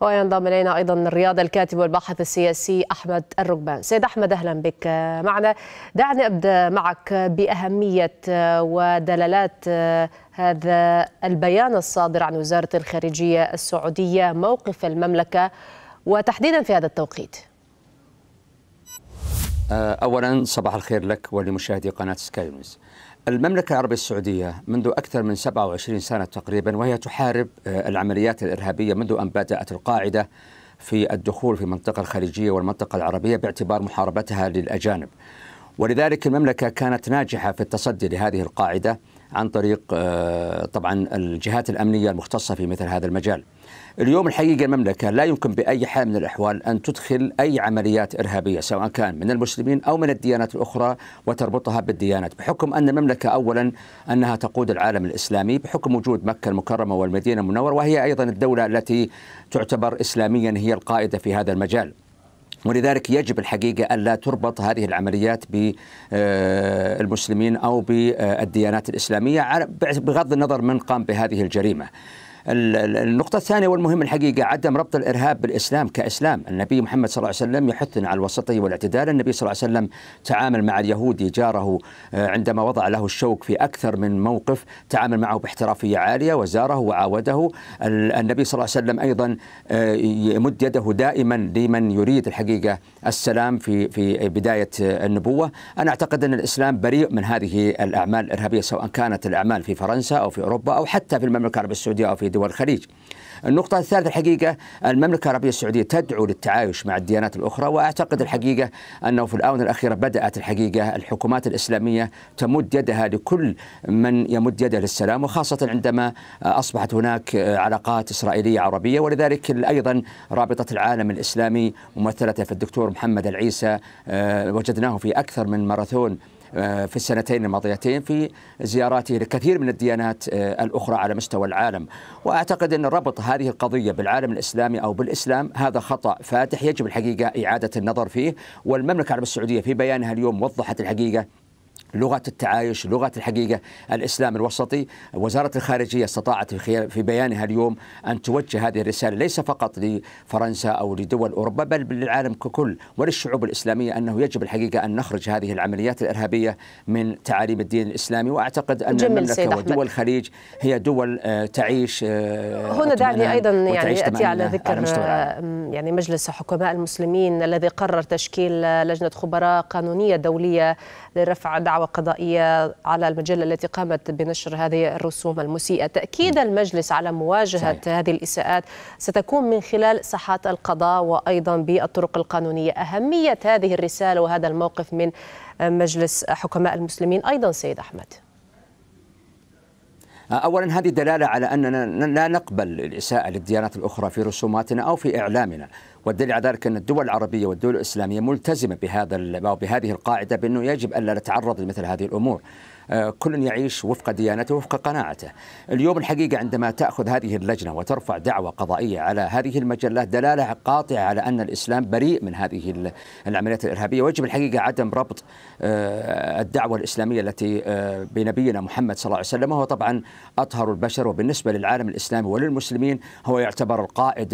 وينضم الينا ايضا الرياضه الكاتب والباحث السياسي احمد الركبان. سيد احمد اهلا بك معنا. دعني ابدا معك باهميه ودلالات آه، هذا البيان الصادر عن وزاره الخارجيه السعوديه موقف المملكه وتحديدا في هذا التوقيت. آه، اولا صباح الخير لك ولمشاهدي قناه سكاي نيوز. المملكة العربية السعودية منذ أكثر من 27 سنة تقريبا وهي تحارب آه، العمليات الإرهابية منذ أن بدأت القاعدة في الدخول في المنطقة الخليجية والمنطقة العربية باعتبار محاربتها للأجانب ولذلك المملكة كانت ناجحة في التصدي لهذه القاعدة عن طريق آه، طبعا الجهات الامنيه المختصه في مثل هذا المجال. اليوم الحقيقه المملكه لا يمكن باي حال من الاحوال ان تدخل اي عمليات ارهابيه سواء كان من المسلمين او من الديانات الاخرى وتربطها بالديانات بحكم ان المملكه اولا انها تقود العالم الاسلامي بحكم وجود مكه المكرمه والمدينه المنوره وهي ايضا الدوله التي تعتبر اسلاميا هي القائده في هذا المجال. ولذلك يجب الحقيقة ألا تربط هذه العمليات بالمسلمين آه، أو بالديانات الإسلامية بغض النظر من قام بهذه الجريمة النقطة الثانية والمهمة الحقيقة عدم ربط الإرهاب بالإسلام كإسلام النبي محمد صلى الله عليه وسلم يحثنا على الوسطية والاعتدال النبي صلى الله عليه وسلم تعامل مع اليهودي جاره آه، عندما وضع له الشوك في أكثر من موقف تعامل معه باحترافية عالية وزاره وعاوده النبي صلى الله عليه وسلم أيضا آه، يمد يده دائما لمن يريد الحقيقة السلام في في بداية النبوة أنا أعتقد أن الإسلام بريء من هذه الأعمال الإرهابية سواء كانت الأعمال في فرنسا أو في أوروبا أو حتى في المملكة العربية السعودية أو في دول الخليج النقطة الثالثة الحقيقة المملكة العربية السعودية تدعو للتعايش مع الديانات الأخرى وأعتقد الحقيقة أنه في الآونة الأخيرة بدأت الحقيقة الحكومات الإسلامية تمد يدها لكل من يمد يده للسلام وخاصة عندما أصبحت هناك علاقات إسرائيلية عربية ولذلك أيضا رابطة العالم الإسلامي ممثلة في الدكتور محمد العيسى آه، وجدناه في أكثر من ماراثون آه، في السنتين الماضيتين في زياراته لكثير من الديانات آه، الأخرى على مستوى العالم وأعتقد أن ربط هذه القضية بالعالم الإسلامي أو بالإسلام هذا خطأ فاتح يجب الحقيقة إعادة النظر فيه والمملكة العربية السعودية في بيانها اليوم وضحت الحقيقة لغة التعايش لغة الحقيقة الإسلام الوسطي وزارة الخارجية استطاعت في بيانها اليوم أن توجه هذه الرسالة ليس فقط لفرنسا أو لدول أوروبا بل للعالم ككل وللشعوب الإسلامية أنه يجب الحقيقة أن نخرج هذه العمليات الإرهابية من تعاليم الدين الإسلامي وأعتقد أن المملكة ودول الخليج هي دول آه، تعيش آه، هنا دعني أيضا يعني أتي على ذكر على آه، يعني مجلس حكماء المسلمين الذي قرر تشكيل لجنة خبراء قانونية دولية لرفع دعوة دعوى قضائية على المجلة التي قامت بنشر هذه الرسوم المسيئة تأكيد المجلس على مواجهة صحيح. هذه الإساءات ستكون من خلال ساحات القضاء وأيضا بالطرق القانونية أهمية هذه الرسالة وهذا الموقف من مجلس حكماء المسلمين أيضا سيد أحمد اولا هذه دلاله على اننا لا نقبل الاساءه للديانات الاخرى في رسوماتنا او في اعلامنا والدليل على ذلك أن الدول العربية والدول الإسلامية ملتزمة بهذا بهذه القاعدة بأنه يجب ألا نتعرض لمثل هذه الأمور آه، كل يعيش وفق ديانته وفق قناعته اليوم الحقيقة عندما تأخذ هذه اللجنة وترفع دعوة قضائية على هذه المجلة دلالة قاطعة على أن الإسلام بريء من هذه العمليات الإرهابية ويجب الحقيقة عدم ربط آه، الدعوة الإسلامية التي آه، بنبينا محمد صلى الله عليه وسلم وهو طبعا أطهر البشر وبالنسبة للعالم الإسلامي وللمسلمين هو يعتبر القائد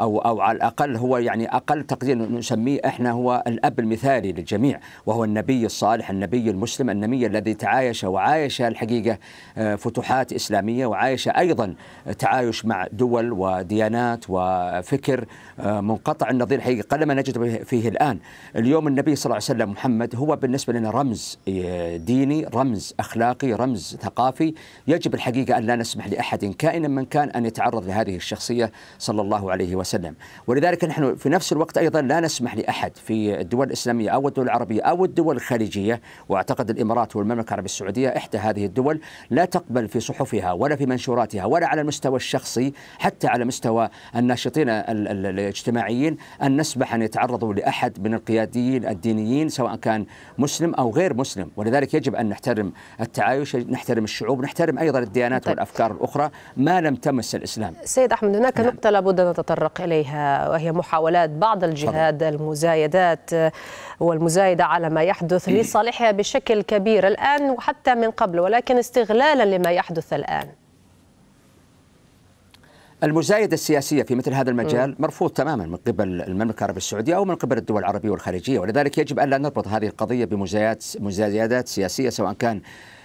أو او على الاقل هو يعني اقل تقدير نسميه احنا هو الاب المثالي للجميع وهو النبي الصالح النبي المسلم النبي الذي تعايش وعايش الحقيقه آه، فتوحات اسلاميه وعايش ايضا تعايش مع دول وديانات وفكر آه، منقطع النظير حقيقه قلما نجد فيه الان اليوم النبي صلى الله عليه وسلم محمد هو بالنسبه لنا رمز آه، ديني رمز اخلاقي رمز ثقافي يجب الحقيقه ان لا نسمح لاحد كائنا من كان ان يتعرض لهذه الشخصيه صلى الله عليه وسلم ولذلك نحن في نفس الوقت أيضا لا نسمح لأحد في الدول الإسلامية أو الدول العربية أو الدول الخليجية وأعتقد الإمارات والمملكة العربية السعودية إحدى هذه الدول لا تقبل في صحفها ولا في منشوراتها ولا على المستوى الشخصي حتى على مستوى الناشطين الاجتماعيين أن نسمح أن يتعرضوا لأحد من القياديين الدينيين سواء كان مسلم أو غير مسلم ولذلك يجب أن نحترم التعايش نحترم الشعوب نحترم أيضا الديانات والأفكار الأخرى ما لم تمس الإسلام سيد أحمد هناك نعم. نقطة لابد أن نتطرق إليها عليها وهي محاولات بعض الجهاد المزايدات والمزايدة على ما يحدث إيه. لصالحها بشكل كبير الآن وحتى من قبل ولكن استغلالا لما يحدث الآن المزايدة السياسية في مثل هذا المجال مرفوض تماما من قبل المملكة العربية السعودية أو من قبل الدول العربية والخارجية ولذلك يجب أن لا نربط هذه القضية بمزايدات مزايدات سياسية سواء كان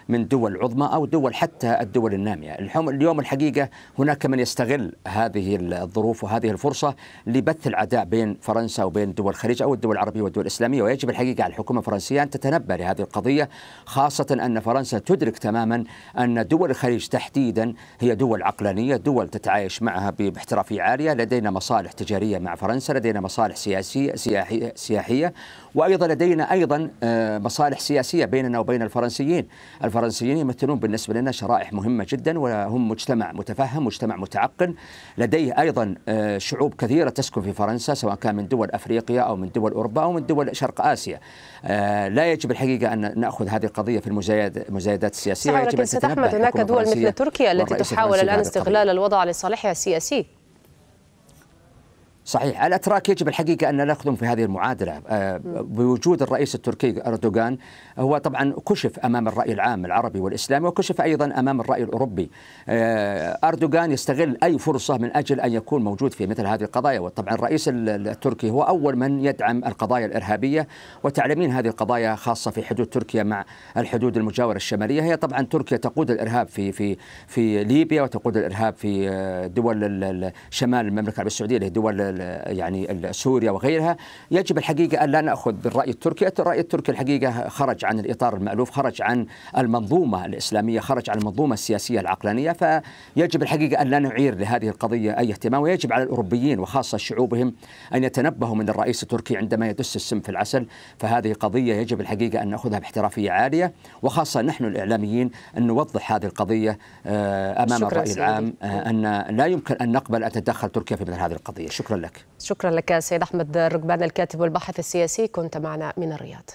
من دول عظمى أو دول حتى الدول النامية اليوم الحقيقة هناك من يستغل هذه الظروف وهذه الفرصة لبث العداء بين فرنسا وبين دول الخليج أو الدول العربية والدول الإسلامية ويجب الحقيقة على الحكومة الفرنسية أن تتنبأ لهذه القضية خاصة أن فرنسا تدرك تماما أن دول الخليج تحديدا هي دول عقلانية دول تتعايش معها باحترافية عالية لدينا مصالح تجارية مع فرنسا لدينا مصالح سياسية سياحية, سياحية وأيضا لدينا أيضا آه، مصالح سياسية بيننا وبين الفرنسيين الفرنسيين الفرنسيين يمثلون بالنسبة لنا شرائح مهمة جدا وهم مجتمع متفهم مجتمع متعقل لديه أيضا آه، شعوب كثيرة تسكن في فرنسا سواء كان من دول أفريقيا أو من دول أوروبا أو من دول شرق آسيا آه، لا يجب الحقيقة أن ناخذ هذه القضية في المزايدات السياسية يجب أن ستحمد هناك دول مثل تركيا التي تحاول الآن استغلال الوضع لصالحها السياسي صحيح الاتراك يجب الحقيقه ان ناخذهم في هذه المعادله آه، بوجود الرئيس التركي اردوغان هو طبعا كشف امام الراي العام العربي والاسلامي وكشف ايضا امام الراي الاوروبي آه، اردوغان يستغل اي فرصه من اجل ان يكون موجود في مثل هذه القضايا وطبعا الرئيس التركي هو اول من يدعم القضايا الارهابيه وتعلمين هذه القضايا خاصه في حدود تركيا مع الحدود المجاوره الشماليه هي طبعا تركيا تقود الارهاب في في في ليبيا وتقود الارهاب في آه، دول شمال المملكه العربيه السعوديه اللي هي دول يعني سوريا وغيرها يجب الحقيقه ان لا ناخذ بالراي التركي، الراي التركي الحقيقه خرج عن الاطار المالوف، خرج عن المنظومه الاسلاميه، خرج عن المنظومه السياسيه العقلانيه، فيجب الحقيقه ان لا نعير لهذه القضيه اي اهتمام، ويجب على الاوروبيين وخاصه شعوبهم ان يتنبهوا من الرئيس التركي عندما يدس السم في العسل، فهذه قضيه يجب الحقيقه ان ناخذها باحترافيه عاليه، وخاصه نحن الاعلاميين ان نوضح هذه القضيه آه، امام الراي العام آه، ان لا يمكن ان نقبل ان تتدخل تركيا في مثل هذه القضيه، شكرا لك. لك شكرا لك سيد أحمد الركبان الكاتب والباحث السياسي كنت معنا من الرياض